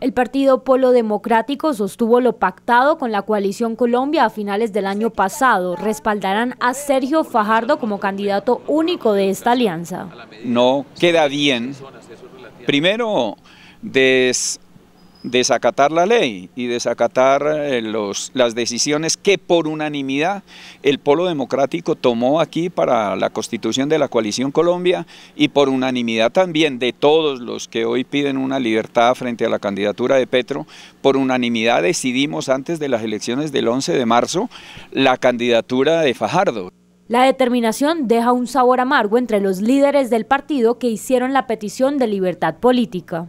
El partido Polo Democrático sostuvo lo pactado con la coalición Colombia a finales del año pasado. Respaldarán a Sergio Fajardo como candidato único de esta alianza. No queda bien, primero, des desacatar la ley y desacatar eh, las decisiones que por unanimidad el Polo Democrático tomó aquí para la constitución de la coalición Colombia y por unanimidad también de todos los que hoy piden una libertad frente a la candidatura de Petro, por unanimidad decidimos antes de las elecciones del 11 de marzo la candidatura de Fajardo. La determinación deja un sabor amargo entre los líderes del partido que hicieron la petición de libertad política.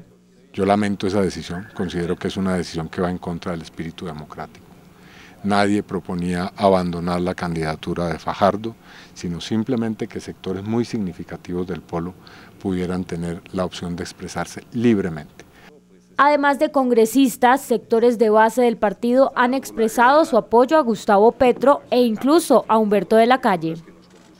Yo lamento esa decisión, considero que es una decisión que va en contra del espíritu democrático. Nadie proponía abandonar la candidatura de Fajardo, sino simplemente que sectores muy significativos del polo pudieran tener la opción de expresarse libremente. Además de congresistas, sectores de base del partido han expresado su apoyo a Gustavo Petro e incluso a Humberto de la Calle.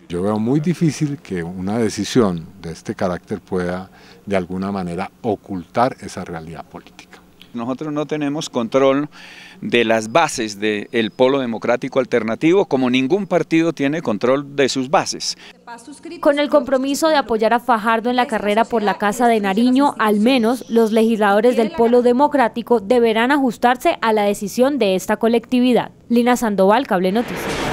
Yo veo muy difícil que una decisión de este carácter pueda de alguna manera ocultar esa realidad política. Nosotros no tenemos control de las bases del Polo Democrático Alternativo, como ningún partido tiene control de sus bases. Con el compromiso de apoyar a Fajardo en la carrera por la Casa de Nariño, al menos los legisladores del Polo Democrático deberán ajustarse a la decisión de esta colectividad. Lina Sandoval, Cable Noticias.